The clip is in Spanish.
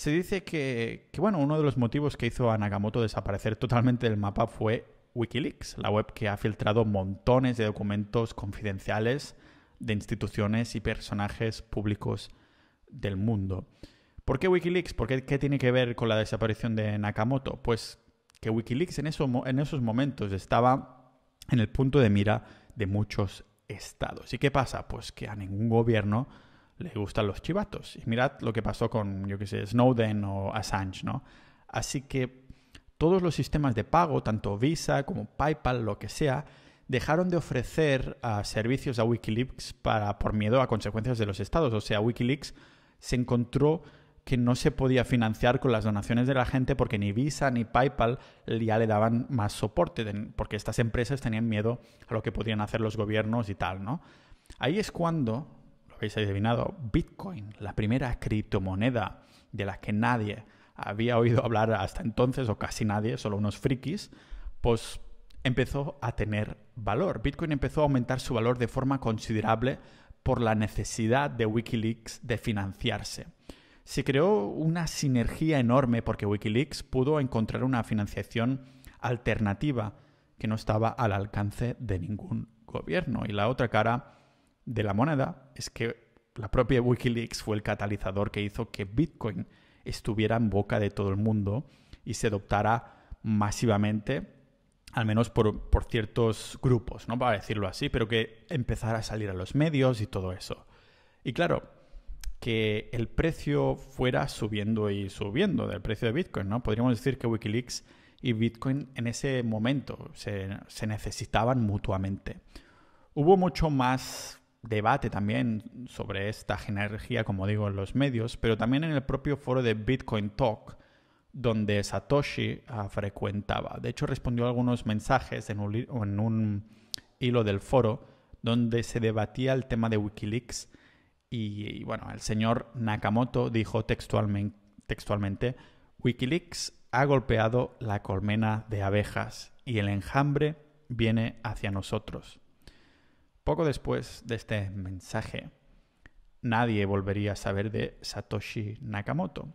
Se dice que, bueno, uno de los motivos que hizo a Nakamoto desaparecer totalmente del mapa fue Wikileaks, la web que ha filtrado montones de documentos confidenciales de instituciones y personajes públicos del mundo. ¿Por qué Wikileaks? ¿Por qué, tiene que ver con la desaparición de Nakamoto? Pues que Wikileaks en, en esos momentos estaba en el punto de mira de muchos estados. ¿Y qué pasa? Pues que a ningún gobierno le gustan los chivatos. Y mirad lo que pasó con, yo qué sé, Snowden o Assange, ¿no? Así que todos los sistemas de pago, tanto Visa como PayPal, lo que sea, dejaron de ofrecer ah, servicios a Wikileaks para, por miedo a consecuencias de los estados. O sea, Wikileaks se encontró que no se podía financiar con las donaciones de la gente porque ni Visa ni PayPal ya le daban más soporte, porque estas empresas tenían miedo a lo que podían hacer los gobiernos y tal, ¿no? Ahí es cuando habéis adivinado, Bitcoin, la primera criptomoneda de la que nadie había oído hablar hasta entonces, o casi nadie, solo unos frikis, pues empezó a tener valor. Bitcoin empezó a aumentar su valor de forma considerable por la necesidad de Wikileaks de financiarse. Se creó una sinergia enorme porque Wikileaks pudo encontrar una financiación alternativa que no estaba al alcance de ningún gobierno. Y la otra cara de la moneda es que la propia Wikileaks fue el catalizador que hizo que Bitcoin estuviera en boca de todo el mundo y se adoptara masivamente, al menos por, ciertos grupos, ¿no? Para decirlo así, pero que empezara a salir a los medios y todo eso. Y claro, que el precio fuera subiendo y subiendo del precio de Bitcoin, ¿no? Podríamos decir que Wikileaks y Bitcoin en ese momento se, se necesitaban mutuamente. Hubo mucho más debate también sobre esta energía, como digo, en los medios, pero también en el propio foro de Bitcoin Talk, donde Satoshi ah, frecuentaba. De hecho, respondió a algunos mensajes en un, hilo del foro donde se debatía el tema de Wikileaks y, bueno, el señor Nakamoto dijo textualmente, Wikileaks ha golpeado la colmena de abejas y el enjambre viene hacia nosotros. Poco después de este mensaje, nadie volvería a saber de Satoshi Nakamoto.